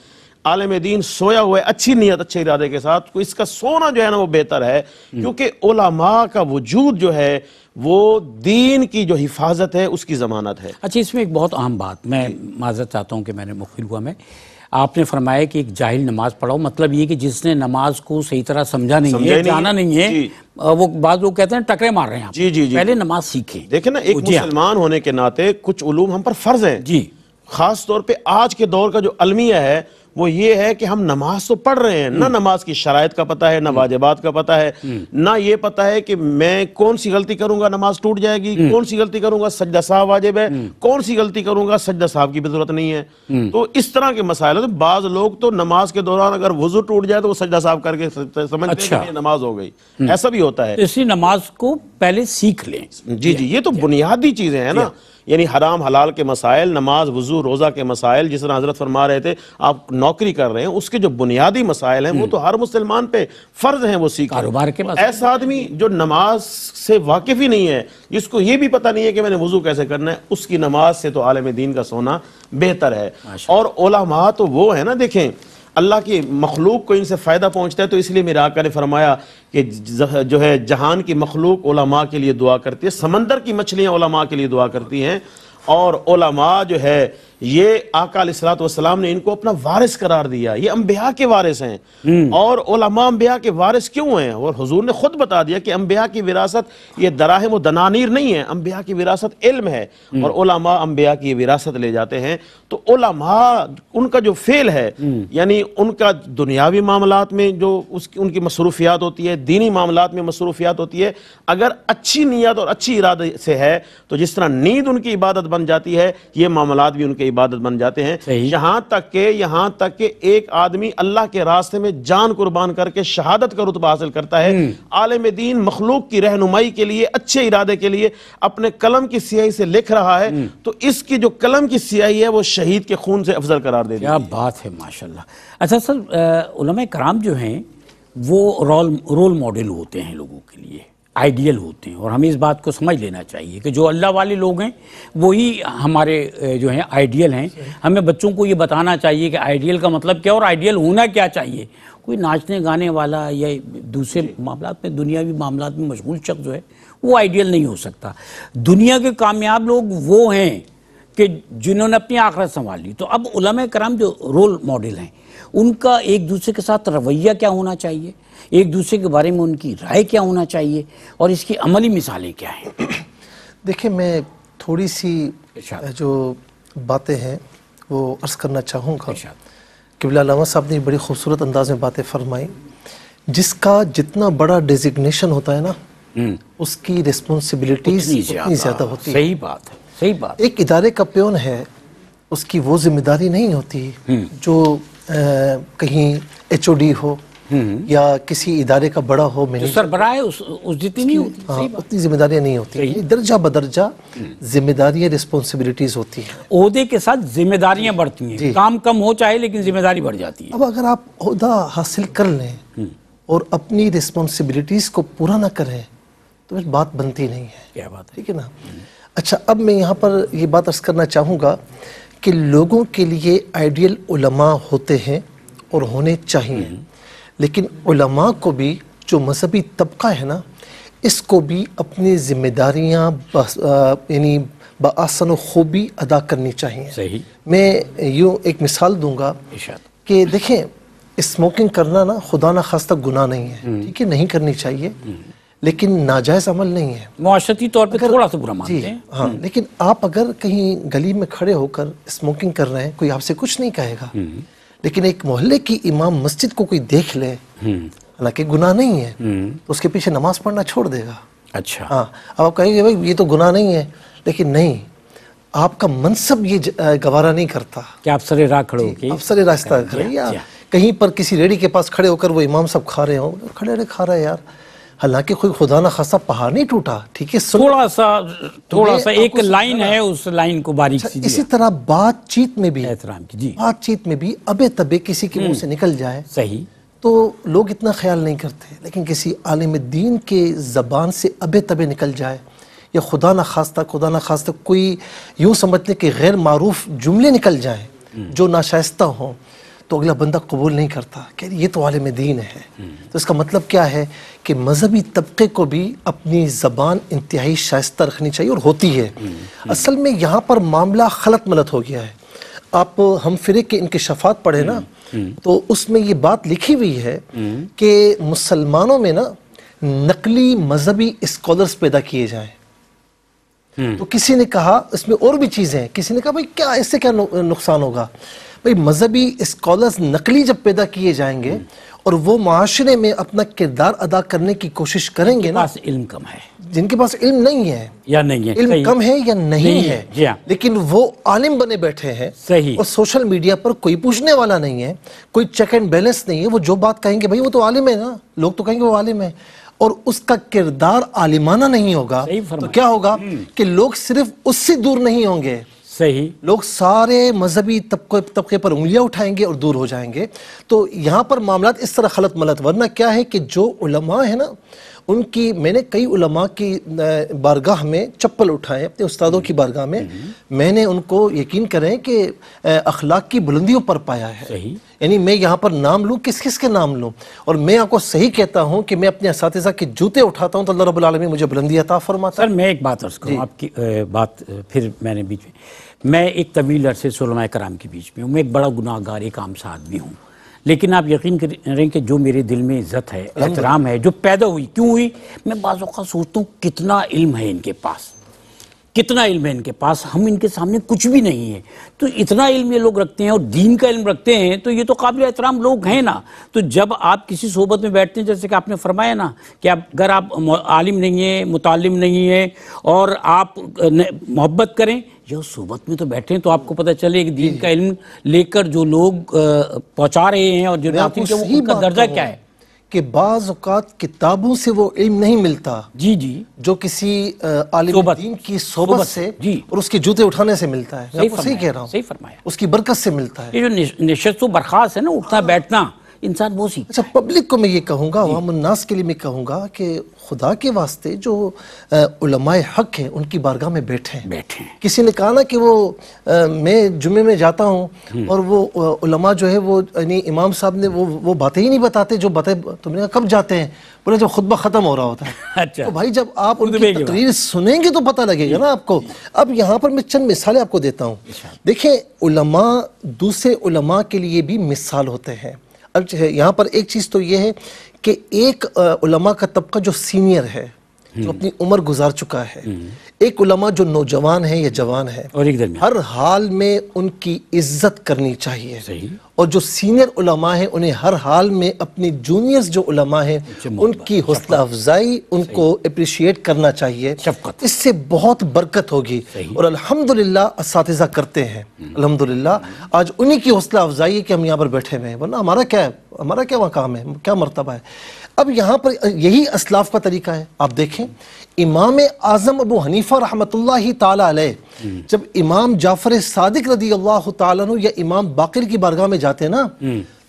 आलम दीन सोया हुआ है अच्छी नीयत अच्छे इरादे के साथ को तो इसका सोना जो है ना वो बेहतर है क्योंकि ओलामा का वजूद जो है वो दीन की जो हिफाजत है उसकी जमानत है अच्छा इसमें एक बहुत अहम बात मैं माजरत चाहता हूँ कि मैंने मुखिल हुआ मैं आपने फरमाया कि एक जाहिल नमाज पढ़ाओ मतलब ये कि जिसने नमाज को सही तरह समझा नहीं है जाना नहीं है वो बाद लोग कहते हैं टकरे मार रहे हैं जी जी जी पहले नमाज सीखे देखे ना एक मुसलमान होने के नाते कुछ उलूम हम पर फर्ज है जी खास तौर पे आज के दौर का जो अलमिया है वो ये है कि हम नमाज तो पढ़ रहे हैं ना हम्म। नमाज की शरात का पता है ना हम्म। वाजिबात का पता है हम्म। ना ये पता है कि मैं कौन सी गलती करूंगा नमाज टूट जाएगी कौन सी गलती करूंगा सज्जा साहब वाजिब है कौन सी गलती करूंगा सज्जा साहब की भी जरूरत नहीं है तो इस तरह के मसाइल तो बाज लोग तो नमाज के दौरान अगर वजू टूट जाए तो वो सज्जा साहब करके समझ हैं अच्छा। नमाज हो गई ऐसा भी होता है तो इसी नमाज को पहले सीख लें जी जी ये तो बुनियादी चीजें हैं ना यानी हराम हलाल के मसाइल नमाज वजू रोज़ा के मसाइल जिस तरह हजरत फरमा रहे थे आप नौकरी कर रहे हैं उसके जो बुनियादी मसाइल हैं वो तो हर मुसलमान पे फ़र्ज हैं वो सीख कारोबार के ऐसा आदमी जो नमाज से वाकिफ ही नहीं है जिसको ये भी पता नहीं है कि मैंने वजू कैसे करना है उसकी नमाज से तो आलम दीन का सोना बेहतर है और ओलामा तो वो है ना देखें अल्लाह की मखलूक को इनसे फ़ायदा पहुँचता है तो इसलिए मेरे आका ने फरमाया कि जो है जहान की मखलूक ओलामा के लिए दुआ करती है समंदर की मछलियाँ ओलामा के लिए दुआ करती हैं और ओलामा जो है ये आका वसलाम ने इनको अपना वारिस करार दिया ये अम्बिया के वारिस हैं हम्म। और ओलामा अम्बिया के वारिस क्यों हैं और हजूर ने खुद बता दिया कि अम्बिया की विरासत ये दराहम दनानीर नहीं है अम्बिया की विरासत इल्म है हम्म। और ओलामा अम्बिया की विरासत ले जाते हैं तो ओलामा उनका जो फेल है हम्म। यानी उनका दुनियावी मामला में जो उसकी उनकी मसरूफियात होती है दीनी मामला में मसरूफियात होती है अगर अच्छी नीयत और अच्छी इरादे से है तो जिस तरह नींद उनकी इबादत बन जाती है ये मामला भी उनके इबादत बन जाते हैं यहाँ तक के यहाँ तक के एक आदमी अल्लाह के रास्ते में जान कुर्बान करके शहादत का रुतबा हासिल करता है हम्म। आलम दीन मखलूक की रहनुमाई के लिए अच्छे इरादे के लिए अपने कलम की सियाही से लिख रहा है हम्म। तो इसकी जो कलम की सियाही है वो शहीद के खून से अफजल करार दे क्या बात है माशा अच्छा सर उलम कराम जो है वो रोल रोल मॉडल होते हैं लोगों के लिए आइडियल होते हैं और हमें इस बात को समझ लेना चाहिए कि जो अल्लाह वाले लोग हैं वही हमारे जो हैं आइडियल हैं हमें बच्चों को ये बताना चाहिए कि आइडियल का मतलब क्या और आइडियल होना क्या चाहिए कोई नाचने गाने वाला या दूसरे मामला में दुनियावी मामला में मशगूल शख्स जो है वो आइडियल नहीं हो सकता दुनिया के कामयाब लोग वो हैं कि जिन्होंने अपनी आखरत ली तो अब उलम कराम जो रोल मॉडल हैं उनका एक दूसरे के साथ रवैया क्या होना चाहिए एक दूसरे के बारे में उनकी राय क्या होना चाहिए और इसकी अमली मिसालें क्या हैं देखिए मैं थोड़ी सी जो बातें हैं वो अर्ज़ करना चाहूँगा कि बिलामा साहब ने बड़ी खूबसूरत अंदाज में बातें फरमाई जिसका जितना बड़ा डेजिग्नेशन होता है ना हम्म। उसकी रिस्पॉन्सिबिलिटीज उतनी ज़्यादा होती है सही बात है सही बात एक इदारे का प्योन है उसकी वो जिम्मेदारी नहीं होती हम्म। जो कहीं एच हो हम्म। या किसी इदारे का बड़ा हो मेरे सरबराह है उस, उस जितनी नहीं होती हाँ, उतनी जिम्मेदारियां नहीं होती दर्जा बदर्जा हम्म। जिम्मेदारियां रिस्पॉन्सिबिलिटीज होती हैं ओहदे के साथ जिम्मेदारियां बढ़ती हैं काम कम हो चाहे लेकिन जिम्मेदारी बढ़ जाती है अब अगर आप ओहदा हासिल कर लें हम्म। और अपनी रिस्पॉन्सिबिलिटीज को पूरा ना करें तो फिर बात बनती नहीं है क्या बात ठीक है ना अच्छा अब मैं यहाँ पर ये बात अर्ज करना चाहूँगा कि लोगों के लिए आइडियल उलमा होते हैं और होने चाहिए हम्म। लेकिन उलमा को भी जो मजहबी तबका है ना इसको भी अपनी जिम्मेदारियाँ यानी बसन खूबी अदा करनी चाहिए सही मैं यूँ एक मिसाल दूंगा कि देखें स्मोकिंग करना ना खुदा ना खास्ता गुनाह नहीं है हम्म। ठीक है नहीं करनी चाहिए हम्म। लेकिन नाजायज अमल नहीं है तौर पर थोड़ा सा बुरा मानते हैं हाँ हम्म। लेकिन आप अगर कहीं गली में खड़े होकर स्मोकिंग कर रहे हैं कोई आपसे कुछ नहीं कहेगा हम्म। लेकिन एक मोहल्ले की इमाम मस्जिद को कोई देख ले हम्म। हालांकि गुनाह नहीं है तो उसके पीछे नमाज पढ़ना छोड़ देगा अच्छा हाँ अब आप कहेंगे भाई ये तो गुनाह नहीं है लेकिन नहीं आपका मनसब ये गवारा नहीं करता क्या आप सरे राह खड़े हो आप सरे रास्ता खड़े या कहीं पर किसी रेडी के पास खड़े होकर वो इमाम साहब खा रहे हो खड़े खड़े खा रहे यार हालांकि कोई खुदा ना खासा पहाड़ नहीं टूटा ठीक है थोड़ा सा थोड़ा सा एक लाइन है उस लाइन को बारीक अच्छा, सी इसी तरह बातचीत में भी एहतराम की जी बातचीत में भी अबे तबे किसी के मुंह से हम्म। निकल जाए सही तो लोग इतना ख्याल नहीं करते लेकिन किसी आलिम दीन के ज़बान से अबे तबे निकल जाए या खुदा ना खास्ता खुदा ना खास्ता कोई यूं समझते कि गैर मरूफ जुमले निकल जाए हम्म। जो नाशाइस्ता हों तो अगला बंदा कबूल नहीं करता कह ये तो आलम दीन है हम्म। तो इसका मतलब क्या है कि मजहबी तबके को भी अपनी ज़बान इंतहाई शायस्त रखनी चाहिए और होती है हम्म, हम्म। असल में यहाँ पर मामला खलत मलत हो गया है आप हम फिरे के इनके शफात पढ़े ना तो उसमें ये बात लिखी हुई है कि मुसलमानों में ना नकली मजहबी स्कॉलर्स पैदा किए जाए तो किसी ने कहा इसमें और भी चीज़ें हैं किसी ने कहा भाई क्या इससे क्या नुकसान होगा भाई मजहबी इस्कॉलर्स नकली जब पैदा किए जाएंगे हम्म। और वो माशरे में अपना किरदार अदा करने की कोशिश करेंगे ना पास इल्म कम है जिनके पास इल्म नहीं है या नहीं है इल्म कम है या नहीं, नहीं है, है। हाँ। लेकिन वो आलिम बने बैठे हैं सही और सोशल मीडिया पर कोई पूछने वाला नहीं है कोई चेक एंड बैलेंस नहीं है वो जो बात कहेंगे भाई वो तो आलिम है ना लोग तो कहेंगे वो आलिम है और उसका किरदार आलिमाना नहीं होगा तो क्या होगा हम्म। कि लोग सिर्फ उससे दूर नहीं होंगे सही लोग सारे मजहबी तबके तबके पर उंगलियां उठाएंगे और दूर हो जाएंगे तो यहाँ पर मामला इस तरह खलत मलत वरना क्या है कि जो उलमा है ना उनकी मैंने कई उलमा की बारगाह में चप्पल उठाए अपने उस्तादों की बारगाह में हम्म। मैंने उनको यकीन करें कि अखलाक की बुलंदियों पर पाया है यानी मैं यहाँ पर नाम लूँ किस किस के नाम लूँ और मैं आपको सही कहता हूँ कि मैं अपने इस के जूते उठाता हूँ तो अल्लाह रबालमी मुझे बुलंदी अता फरमाता सर मैं एक बात अर्ज करूँ आपकी बात फिर मैंने बीच में मैं एक तवील अरसे सलमा कराम के बीच में हूँ मैं एक बड़ा गुनाहगार एक आम सा आदमी हूँ लेकिन आप यकीन करें कि जो मेरे दिल में इज्जत है एहतराम है जो पैदा हुई क्यों हुई मैं बाज़ा सोचता हूँ कितना इल्म है इनके पास कितना इल्म है इनके पास हम इनके सामने कुछ भी नहीं है तो इतना इल्म ये लोग रखते हैं और दीन का इल्म रखते हैं तो ये तो काबिल एहतराम लोग हैं ना तो जब आप किसी सोबत में बैठते हैं जैसे कि आपने फरमाया ना कि आप अगर आप आलिम नहीं है मुतालिम नहीं है और आप मोहब्बत करें जो सोबत में तो बैठे हैं तो आपको पता चले कि दीन का इल्म लेकर जो लोग पहुंचा रहे हैं और जो नाती के उनका दर्जा क्या है कि बाज़ किताबों से वो इल्म नहीं मिलता जी जी जो किसी आलिम दीन की सोबत सोबत से जी और उसके जूते उठाने से मिलता है सही, कह रहा हूँ सही फरमाया उसकी बरकत से मिलता है ये जो निशस्त तो बर्खास्त है ना उठना हाँ। बैठना इंसान वो सीख अच्छा पब्लिक को मैं ये कहूँगा अवाम उन्नास के लिए मैं कहूँगा कि खुदा के वास्ते जो उलमाए हक हैं उनकी बारगाह में बैठे बैठे किसी ने कहा ना कि वो आ, मैं जुमे में जाता हूँ हम्म। और वो उलमा जो है वो यानी इमाम साहब ने वो वो बातें ही नहीं बताते जो बातें तुमने कहा कब जाते हैं बोले जब खुतबा ख़त्म हो रहा होता है अच्छा तो भाई जब आप उनकी तकरीर सुनेंगे तो पता लगेगा ना आपको अब यहाँ पर मैं चंद मिसालें आपको देता हूँ अच्छा। देखें उलमा दूसरे उलमा के लिए भी मिसाल होते हैं अब यहाँ पर एक चीज़ तो ये है कि एक उलमा का तबका जो सीनियर है जो हम्म। अपनी उम्र गुजार चुका है हम्म। एक उलमा जो नौजवान है या जवान है और एक हर हाल में उनकी इज्जत करनी चाहिए सही। और जो सीनियर उलमा है उन्हें हर हाल में अपनी जूनियर्स जो उलमा है उनकी हौसला अफजाई उनको अप्रिशिएट करना चाहिए इससे बहुत बरकत होगी और अलहमदुल्ला इस करते हैं हम्म। अलहमदुल्ला आज उन्हीं की हौसला अफजाई है कि हम यहाँ पर बैठे हुए हैं वरना हमारा क्या है हमारा क्या वहाँ काम है क्या मरतबा है अब यहाँ पर यही असलाफ का तरीका है आप देखें इमाम आज़म अबू हनीफ़ा रहमत ताला जब इमाम जाफ़र सादिक रदी अल्लाह तु या इमाम बाकिर की बारगाह में जाते ना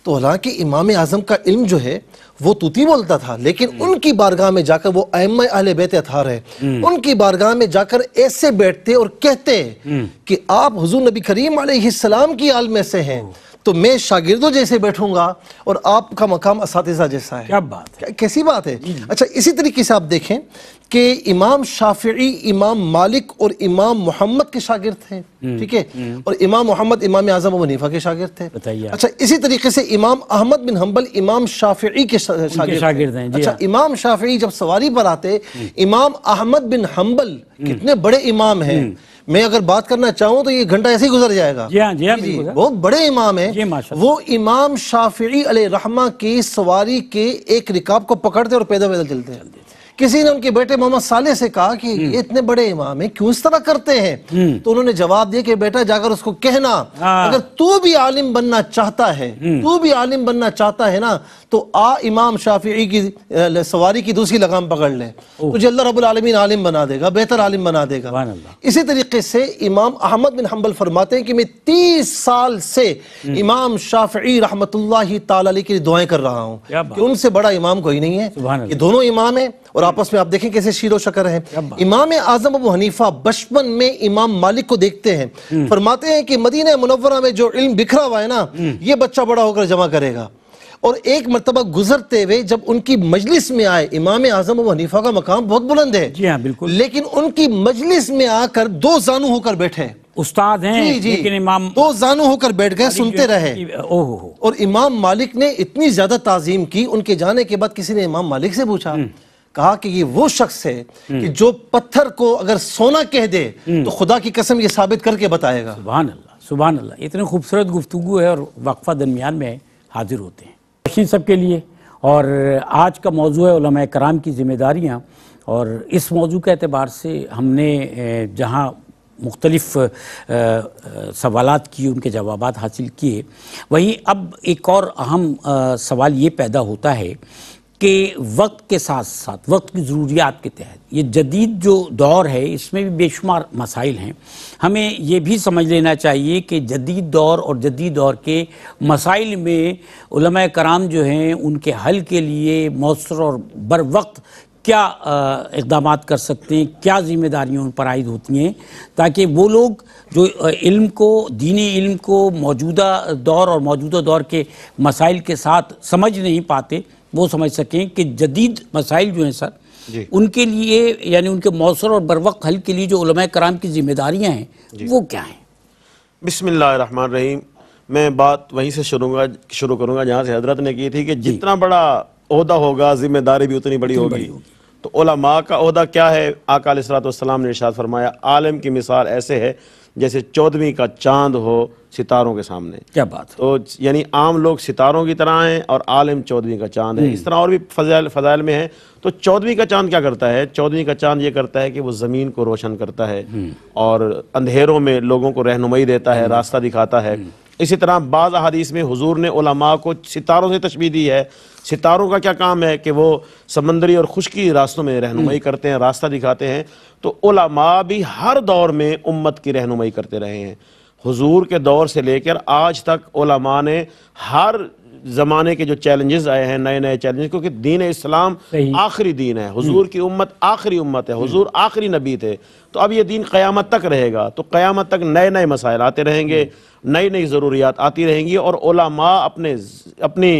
तो हालांकि इमाम आज़म का इल्म जो है वो तूती बोलता था लेकिन उनकी बारगाह में जाकर वो अम अहल बेत अथार है उनकी बारगाह में जाकर ऐसे बैठते और कहते कि आप हजूर नबी करीम सलाम की आल में से हैं तो मैं शागिर्दों जैसे बैठूंगा और आपका मकाम इस जैसा है क्या बात है कैसी बात है अच्छा इसी तरीके से आप देखें कि इमाम शाफी इमाम मालिक और इमाम मोहम्मद के शागिर्द थे हम्म, ठीक है हम्म। और इमाम मोहम्मद इमाम आजम वनीफा के शागिर थे अच्छा इसी तरीके से इमाम अहमद बिन हम्बल इमाम शाफी के शागिर अच्छा हाँ। इमाम शाफी जब सवारी पर आते हम्म। इमाम अहमद बिन हम्बल कितने बड़े इमाम हैं मैं अगर बात करना चाहूँ तो ये घंटा ऐसे ही गुजर जाएगा जी हाँ जी हाँ बहुत बड़े इमाम है वो इमाम शाफी रहमा की सवारी के एक रिकाब को पकड़ते और पैदल पैदल चलते किसी ने उनके बेटे मोहम्मद साले से कहा कि हम्म। इतने बड़े इमाम है क्यों इस तरह करते हैं हम्म। तो उन्होंने जवाब दिया कि बेटा जाकर उसको कहना हाँ। अगर तू भी आलिम बनना चाहता है हम्म। तू भी आलिम बनना चाहता है ना तो आ इमाम शाफी की सवारी की दूसरी लगाम पकड़ ले तुझे अल्लाह रबुल आलमीन आलिम बना देगा बेहतर आलिम बना देगा इसी तरीके से इमाम अहमद बिन हम्बल फरमाते हैं कि मैं तीस साल से इमाम शाफी रहमत लिए दुआएं कर रहा हूँ उनसे बड़ा इमाम कोई नहीं है ये दोनों इमाम है और आपस में आप देखें कैसे शीरो शकर है इमाम आजम अबू हनीफा बचपन में इमाम मालिक को देखते हैं हम्म। फरमाते हैं कि मदीन मुनवरा में जो इल्म बिखरा हुआ है ना हम्म। ये बच्चा बड़ा होकर जमा करेगा और एक मरतबा गुजरते हुए जब उनकी मजलिस में आए इमाम आजम अब हनीफा का मकाम बहुत बुलंद है जी हाँ बिल्कुल लेकिन उनकी मजलिस में आकर दो जानू होकर बैठे उस्ताद हैं जी जी लेकिन इमाम दो जानू होकर बैठ गए सुनते रहे ओहो और इमाम मालिक ने इतनी ज्यादा ताजीम की उनके जाने के बाद किसी ने इमाम मालिक से पूछा हम्म। कहा कि ये वो शख्स है कि हम्म। जो पत्थर को अगर सोना कह दे हम्म। तो खुदा की कसम ये साबित करके बताएगा सुबह अल्लाह सुबह अल्लाह इतने खूबसूरत गुफ्तु है और वक्फा दरमियान में हाजिर होते हैं दक्षिण सब के लिए और आज का मौजू है कराम की जिम्मेदारियाँ और इस मौजू के अतबार से हमने जहाँ मुख्तलफ सवाल किए उनके जवाब हासिल किए वहीं अब एक और अहम सवाल ये पैदा होता है के वक्त के साथ साथ वक्त की ज़रूरियात के तहत ये जदीद जो दौर है इसमें भी बेशुमार मसाइल हैं हमें ये भी समझ लेना चाहिए कि जदीद दौर और जदीद दौर के मसाइल में कराम जो हैं उनके हल के लिए मौसर और बर वक्त क्या इकदाम कर सकते हैं क्या जिम्मेदारियाँ उन पर आयद होती हैं ताकि वो लोग जो इल्म को दीनी इल्म को मौजूदा दौर और मौजूदा दौर के मसाइल के साथ समझ नहीं पाते वो समझ सकें कि जदीद मसाइल जो हैं सर उनके लिए यानी उनके मौसर और बरवक हल के लिए जो कराम की जिम्मेदारियाँ हैं वो क्या हैं बिसमान रहीम मैं बात वहीं से शुरू शुरू करूँगा जहाँ से हजरत ने की थी कि जितना बड़ा अहदा होगा जिम्मेदारी भी उतनी बड़ी होगी तो ओलमा का अहदा क्या है आका सलाम ने इर्शाद फरमाया आलम की मिसाल ऐसे है जैसे चौदहवीं का चांद हो सितारों के सामने क्या बात तो यानी आम लोग सितारों की तरह हैं और आलम चौदहवीं का चांद है हम्म। इस तरह और भी फजाइल फजाइल में है तो चौदहवीं का चांद क्या करता है चौदहवीं का चांद ये करता है कि वो ज़मीन को रोशन करता है हम्म। और अंधेरों में लोगों को रहनुमाई देता है हम्म। रास्ता दिखाता है इसी तरह बाज़ अदीस में हजूर ने उलमा को सितारों से तशबी दी है सितारों का क्या काम है कि वो समंदरी और खुशकी रास्तों में रहनुमाई करते हैं रास्ता दिखाते हैं तो उलमा भी हर दौर में उम्मत की रहनुमाई करते रहे हैं हुजूर के दौर से लेकर आज तक ओलमा ने हर ज़माने के जो चैलेंजेस आए हैं नए नए चैलेंजेस क्योंकि दीन इस्लाम आखिरी दीन है हुजूर की उम्मत आखिरी उम्मत है हुजूर आखिरी नबी थे तो अब ये दीन क़यामत तक रहेगा तो क़यामत तक नए नए मसाइल आते रहेंगे नई नई ज़रूरियात आती रहेंगी और ओलमा अपने अपनी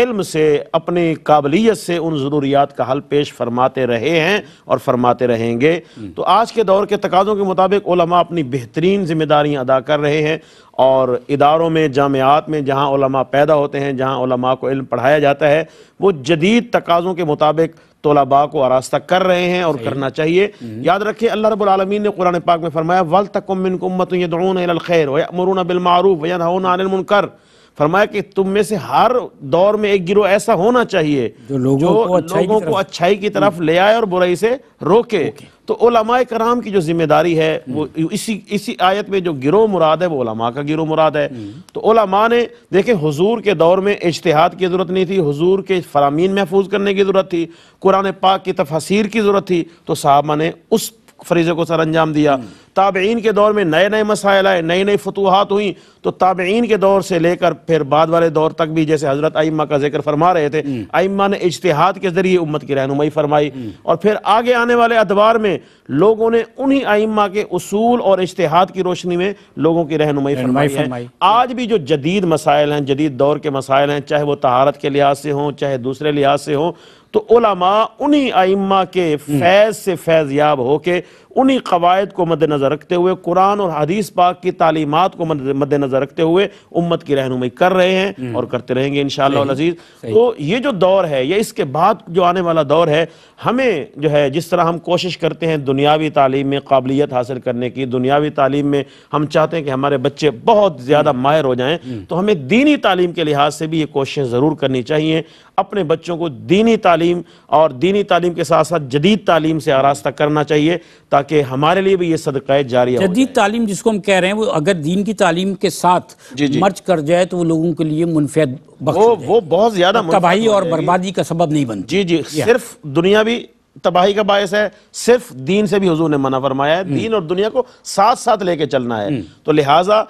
इल्म से अपनी काबिलियत से उन ज़रूरियात का हल पेश फरमाते रहे हैं और फरमाते रहेंगे तो आज के दौर के तकाज़ों के मुताबिक अपनी बेहतरीन जिम्मेदारियाँ अदा कर रहे हैं और इदारों में जामियात में जहाँ ओलमा पैदा होते हैं जहाँ ओलमा को इल्म पढ़ाया जाता है वो जदीद तकाज़ों के मुताबिक तोलाबा को आरास्ता कर रहे हैं और करना चाहिए हम्म। याद रखिए अल्लाह रबालमीन ने कुरान पाक में फरमाया वल तकमिन उम्मत ये दौन खैर वमरून बिलमारूफ वनकर फरमाया कि तुम में से हर दौर में एक गिरोह ऐसा होना चाहिए जो लोगों जो को अच्छाई लोगों की को अच्छाई की तरफ हम्म। ले आए और बुराई से रोके तो ओलमा कराम की जो जिम्मेदारी है वो हम्म। इसी इसी आयत में जो गिरोह मुराद है वो ओलमा का गिरोह मुराद है हम्म। तो ओलमा ने देखे हुजूर के दौर में इजतहाद की ज़रूरत नहीं थी हुजूर के फरामीन महफूज करने की ज़रूरत थी कुरान पाक की तफसीर की ज़रूरत थी तो साहबा ने उस फरीज़े को सर अंजाम दिया ताबेन के दौर में नए नए मसाइल आए नई नई फतूहत हुई तो ताबेन के दौर से लेकर फिर बाद वाले दौर तक भी जैसे हज़रत आइम्मा का जिक्र फरमा रहे थे आइम्मा हम्म। ने इजतहाद के ज़रिए उम्मत की रहनुमाई फरमाई हम्म। और फिर आगे आने वाले अदवार में लोगों ने उन्हीं आइम्मा के असूल और इजतहाद की रोशनी में लोगों की रहनुमाई फरमाई, फरमाई आज भी जो जदीद मसाइल हैं जदीद दौर के मसाइल हैं चाहे वो तहारत के लिहाज से हों चाहे दूसरे लिहाज से हों तो उलमा उन्हीं आइम्मा के हम्म। फैज से फैज याब होके उन्हीं कवायद को मद्दनज़र रखते हुए कुरान और हदीस पाक की तालीमत को मद्दनज़र रखते हुए उम्मत की रहनुमाई कर रहे हैं हम्म। और करते रहेंगे इन शजीज़ तो ये जो दौर है या इसके बाद जो आने वाला दौर है हमें जो है जिस तरह हम कोशिश करते हैं दुनियावी तालीम में काबिलियत हासिल करने की दुनियावी तालीम में हम चाहते हैं कि हमारे बच्चे बहुत ज़्यादा हम्म। माहिर हो जाएँ हम्म। तो हमें दीनी तालीम के लिहाज से भी ये कोशिशें ज़रूर करनी चाहिए अपने बच्चों को दीनी तालीम और दीनी तालीम के साथ साथ जदीद तालीम से आरास्ता करना चाहिए ताकि ताकि हमारे लिए भी ये सदका जारी जदीद तालीम जिसको हम कह रहे हैं वो अगर दीन की तालीम के साथ मर्ज कर जाए तो वो लोगों के लिए मुनफेद वो वो बहुत ज्यादा तबाही और बर्बादी का सबब नहीं बनता जी जी सिर्फ दुनिया भी तबाही का बायस है सिर्फ दीन से भी हुजूर ने मना फरमाया है हम्म। दीन और दुनिया को साथ साथ लेके चलना है हम्म। तो लिहाजा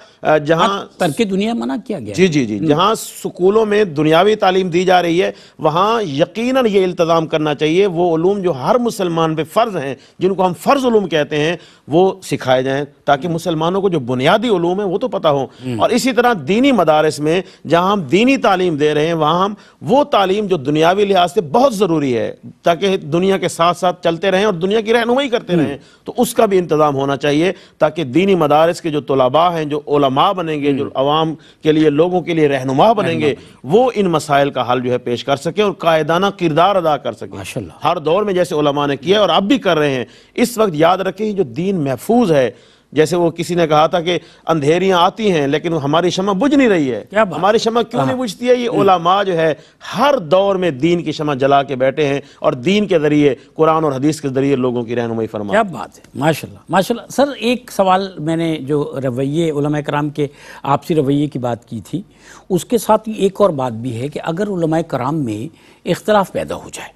जहां तर्क दुनिया मना किया गया जी जी जी हम्म। जहां स्कूलों में दुनियावी तालीम दी जा रही है वहां यकीन ये इल्तज़ाम करना चाहिए वो वोलूम जो हर मुसलमान पर फ़र्ज़ हैं जिनको हम फ़र्ज़ ूम कहते हैं वो सिखाए जाए ताकि मुसलमानों को जो बुनियादी ूम है वो तो पता हो और इसी तरह दीनी मदारस में जहां हम दीनी तालीम दे रहे हैं वहां हम वो तालीम जो दुनियावी लिहाज से बहुत ज़रूरी है ताकि दुनिया के साथ साथ चलते रहें और दुनिया की रहनुमाई करते हम्म। रहें तो उसका भी इंतजाम होना चाहिए ताकि दीनी मदारस के जो तलबा हैं जो ओलमा बनेंगे जो आवाम हम्म। के लिए लोगों के लिए रहनुमा बनेंगे वो इन मसाइल का हल जो है पेश कर सकें और कायदाना किरदार अदा कर सकें हर दौर में जैसे ओलमा ने किया और अब भी कर रहे हैं इस वक्त याद रखें जो दीन महफूज है जैसे वो किसी ने कहा था कि अंधेरियां आती हैं लेकिन हमारी शमा बुझ नहीं रही है क्या हमारी शमा क्यों नहीं हाँ। बुझती है ये ओलामा जो है हर दौर में दीन की शमा जला के बैठे हैं और दीन के जरिए कुरान और हदीस के जरिए लोगों की रहनुमाई फरमा क्या बात है माशा माशा सर एक सवाल मैंने जो रवैये उलमा कराम के आपसी रवैये की बात की थी उसके साथ एक और बात भी है कि अगर उलमा कराम में इख्तलाफ पैदा हो जाए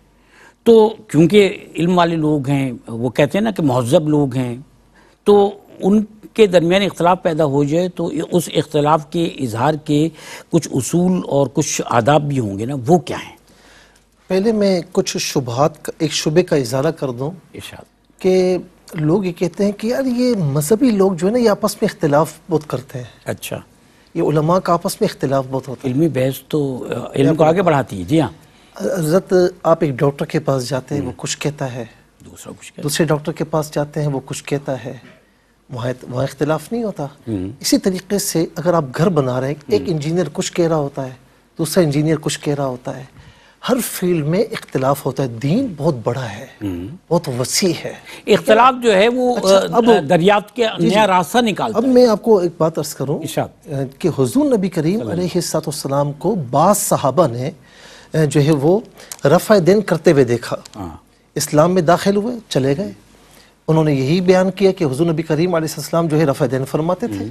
तो क्योंकि इल्म वाले लोग हैं वो कहते हैं ना कि महजब लोग हैं तो उनके दरमियान इख्तलाफ पैदा हो जाए तो उस इख्तलाफ के इजहार के कुछ असूल और कुछ आदाब भी होंगे ना वो क्या हैं पहले मैं कुछ शुभात एक शुबे का इजारा कर दूँ कि लोग ये कहते हैं कि यार ये मजहबी लोग जो है ना ये आपस में इख्तलाफ बहुत करते हैं अच्छा ये उलमा का आपस में इख्तलाफ बहुत होता है इल्मी बहस तो इल्म को आगे बढ़ाती है जी हाँ हजरत आप एक डॉक्टर के पास जाते हैं वो हम्म। कुछ कहता है दूसरा कुछ दूसरे डॉक्टर के पास जाते हैं वो कुछ कहता है वहाँ वहाँ इख्तलाफ नहीं होता हम्म। इसी तरीके से अगर आप घर बना रहे हैं एक हम्म। इंजीनियर कुछ कह रहा होता है दूसरा इंजीनियर कुछ कह रहा होता है हर फील्ड में इख्तलाफ होता है दीन बहुत बड़ा है हम्म। बहुत वसी है इख्तलाफ जो है वो अच्छा, अब दरियात के नया रास्ता निकाल अब मैं आपको एक बात अर्ज करूँ कि हजूर नबी करीम अलैहिस्सलाम को बाद साहबा ने जो है वो रफ़ा दिन करते हुए देखा हाँ। इस्लाम में दाखिल हुए चले गए उन्होंने यही बयान किया कि हजू नबी करीम आसमाम जो है दैन फरमाते थे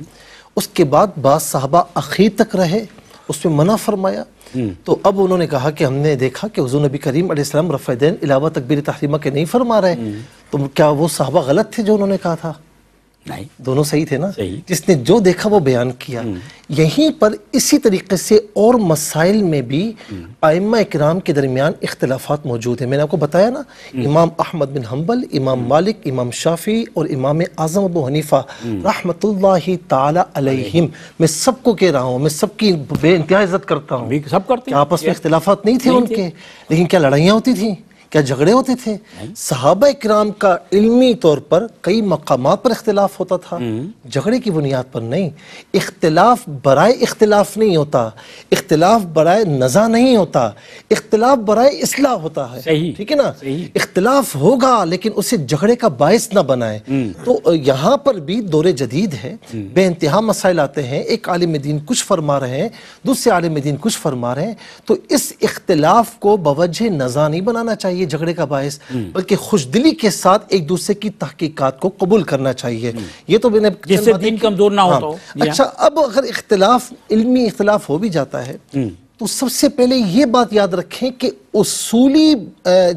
उसके बाद बाद साहबा आखिर तक रहे उसमें मना फरमाया हम्म। तो अब उन्होंने कहा कि हमने देखा कि हजू नबी करीम आसमाम दैन इलावा तकबीर तहरीमा के नहीं फरमा रहे हम्म। तो क्या वो साहबा गलत थे जो उन्होंने कहा था नहीं दोनों सही थे ना सही जिसने जो देखा वो बयान किया हम्म। यहीं पर इसी तरीके से और मसाइल में भी हम्म। आयमा इकराम के दरमियान इख्तलाफात मौजूद हैं मैंने आपको बताया ना हम्म। इमाम अहमद बिन हम्बल इमाम मालिक इमाम शाफी और इमाम आजम अबू हनीफा रहमत तम मैं सबको कह रहा हूँ मैं सबकी बेानतहा इज्जत करता हूँ सब करते आपस में इख्तलाफात नहीं थे उनके लेकिन क्या लड़ाइयाँ होती थी क्या झगड़े होते थे साहब इक्राम का इलमी तौर पर कई मकाम पर इख्तलाफ होता था हम्म। झगड़े की बुनियाद पर नहीं इख्तलाफ बरए इख्तलाफ नहीं होता इख्तलाफ बरए नज़ा नहीं होता इख्तलाफ बरए असलाह होता है ठीक है ना इख्तलाफ होगा लेकिन उसे झगड़े का बायस ना बनाए हम्म। तो यहाँ पर भी दौरे जदीद है हम्म। बेानतहा मसाइल आते हैं एक आलिम दीन कुछ फरमा रहे हैं दूसरे आलिम दीन कुछ फरमा रहे हैं तो इस इख्तलाफ को बवजह नज़ा नहीं बनाना चाहिए ये झगड़े का बायस हम्म। बल्कि खुश दिली के साथ एक दूसरे की तहकीकत को कबूल करना चाहिए हम्म। ये तो मैंने कमजोर ना हो हाँ। तो, अच्छा अब अगर इख्तलाफ इलमी इख्तलाफ हो भी जाता है हम्म। तो सबसे पहले ये बात याद रखें कि उसूली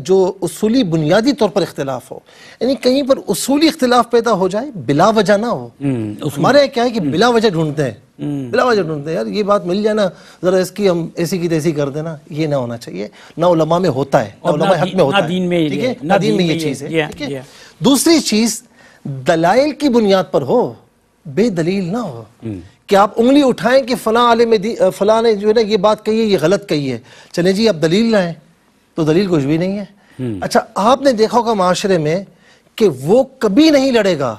जो उसूली बुनियादी तौर पर इख्तलाफ हो यानी कहीं पर उसूली इख्तलाफ पैदा हो जाए बिला वजह ना हो हम्म, हमारे क्या है कि हम्म। बिला वजह ढूंढते हैं हम्म। बिला वजह ढूंढते हैं यार ये बात मिल जाए ना जरा इसकी हम ऐसी की तैसी कर देना ये ना होना चाहिए ना उलमा में होता है ना उलमा हक में होता है ठीक है ना दीन में ये चीज़ है ठीक है दूसरी चीज़ दलाइल की बुनियाद पर हो बेदलील ना हो कि आप उंगली उठाएं कि फला आलिम फला ने जो है ना ये बात कही है ये गलत कही है चले जी आप दलील लाएं तो दलील कुछ भी नहीं है हम्म। अच्छा आपने देखा होगा माशरे में कि वो कभी नहीं लड़ेगा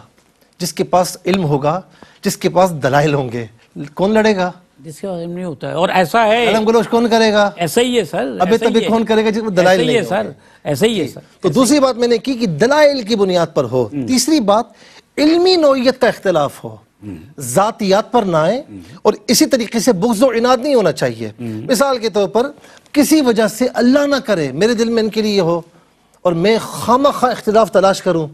जिसके पास इल्म होगा जिसके पास दलाइल होंगे कौन लड़ेगा जिसके पास इल्म नहीं होता है और ऐसा है कौन करेगा ऐसा ही है सर अबे तभी तो कौन करेगा जिसमें दलाइल नहीं है सर ऐसा ही है सर तो दूसरी बात मैंने की कि दलाइल की बुनियाद पर हो हम्म। तीसरी बात इल्मी नोयत का इख्तलाफ हो ज़ातियात पर ना आए और इसी तरीके से बुग्जो इनाद नहीं होना चाहिए मिसाल के तौर पर किसी वजह से अल्लाह ना करे मेरे दिल में इनके लिए हो और मैं खाम खा इख्तलाफ तलाश करूँ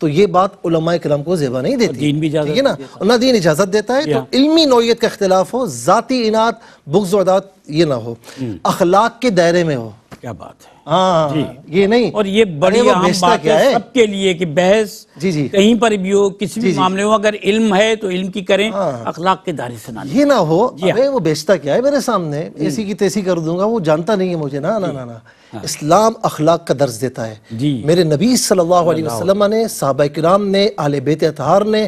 तो ये बात कराम को जेबा नहीं देती दीन भी ठीक है ना और ना दीन इजाज़त देता है तो इल्मी नौीयत का अख्तिलाफ हो ज़ाती इनाद बुग्ज़ और ये ना हो हम्म। अखलाक के दायरे में हो क्या बात है हाँ ये नहीं और ये बड़ी आम बात है सबके लिए कि बहस जी जी कहीं पर भी हो किसी भी मामले में अगर इल्म है तो इल्म की करें हाँ। अखलाक के दायरे से ना ये ना हो हाँ। अरे वो बेचता क्या है मेरे सामने ऐसी की तैसी कर दूंगा वो जानता नहीं है मुझे ना ना ना ना हाँ। इस्लाम अखलाक का दर्ज देता है जी। मेरे नबी सल्लल्लाहु अलैहि वसल्लम ने साहब कराम ने आल बेत अतहार ने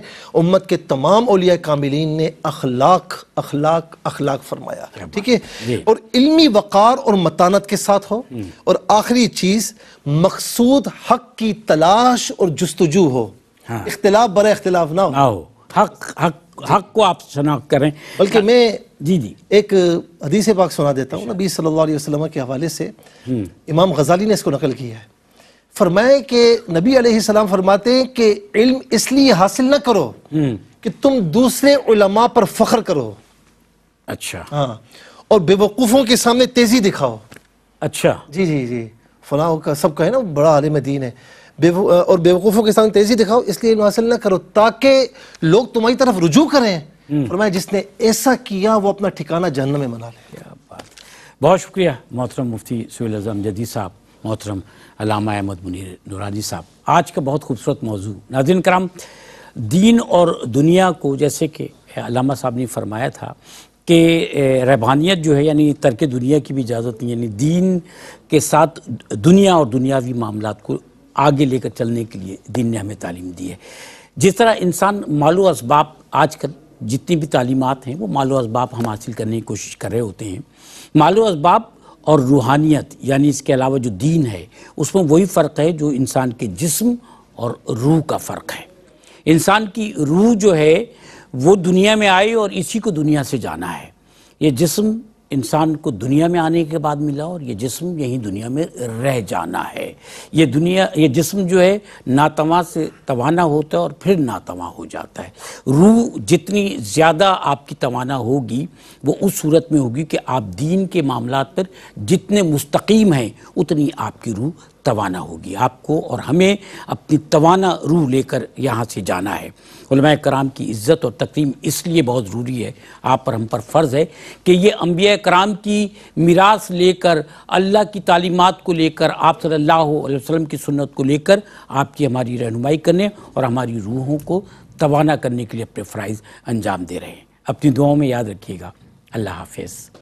उम्मत के तमाम ओलिया कामिलीन ने अखलाक अखलाक अखलाक फरमाया ठीक है और इल्मी वक़ार और मतानत के साथ हो हम्म। और आखिरी चीज़ मकसूद हक की तलाश और जस्तजू हो हाँ। इख्तलाफ बर इख्तलाफ ना हो आओ। हक हक हक को आप शनाख्त करें बल्कि हाँ। मैं जी जी एक हदीस पाक सुना देता हूँ अच्छा। नबी सल्लल्लाहु अलैहि वसल्लम के हवाले से हम्म। इमाम गजाली ने इसको नकल किया है फरमाए कि नबी अलैहिस्सलाम फरमाते हैं कि इल्म इसलिए हासिल ना करो हम्म। कि तुम दूसरे उलमा पर फख्र करो अच्छा हाँ और बेवकूफ़ों के सामने तेज़ी दिखाओ अच्छा जी जी जी फलाह का सबका है ना बड़ा आलिम दीन है और बेवकूफ़ों के साथ तेज़ी दिखाओ इसलिए हासिल ना करो ताकि लोग तुम्हारी तरफ रुजू करें और हम्म। मैं जिसने ऐसा किया वो अपना ठिकाना जन्म में मना ले बहुत शुक्रिया मोहतरम मुफ्ती सुल अजम जदी साहब मोहतरम अलामा अहमद मुनीर नुरानी साहब आज का बहुत खूबसूरत मौजू नाजिन कराम दीन और दुनिया को जैसे कि अलामा साहब ने फरमाया था कि रहबानियत जो है यानी तर्क दुनिया की भी इजाज़त नहीं यानी दीन के साथ दुनिया और दुनियावी मामला को आगे लेकर चलने के लिए दीन ने हमें तालीम दी है जिस तरह इंसान मालू इसबाब आज कल जितनी भी तालीमत हैं वो मालो इसबाब हम हासिल करने की कोशिश कर रहे होते हैं मालो इसबाब और रूहानियत यानी इसके अलावा जो दीन है उसमें वही फ़र्क है जो इंसान के जिस्म और रूह का फ़र्क है इंसान की रूह जो है वो दुनिया में आई और इसी को दुनिया से जाना है ये जिस्म इंसान को दुनिया में आने के बाद मिला और ये जिस्म यहीं दुनिया में रह जाना है ये दुनिया ये जिस्म जो है नातवा से तवाना होता है और फिर नातवा हो जाता है रूह जितनी ज़्यादा आपकी तवाना होगी वो उस सूरत में होगी कि आप दीन के मामला पर जितने मुस्तकीम हैं उतनी आपकी रूह तवाना होगी आपको और हमें अपनी तवाना रूह लेकर यहाँ से जाना है कराम की इज़्ज़त और तकरीम इसलिए बहुत ज़रूरी है आप पर हम पर फ़र्ज़ है कि ये अम्बिया कराम की मीरास लेकर अल्लाह की तालीमत को लेकर आप सल्ला वसल्लम की सुन्नत को लेकर आपकी हमारी रहनुमाई करने और हमारी रूहों को तोाना करने के लिए अपने फ़राइज़ अंजाम दे रहे हैं अपनी दुआओं में याद रखिएगा अल्लाह हाफिज़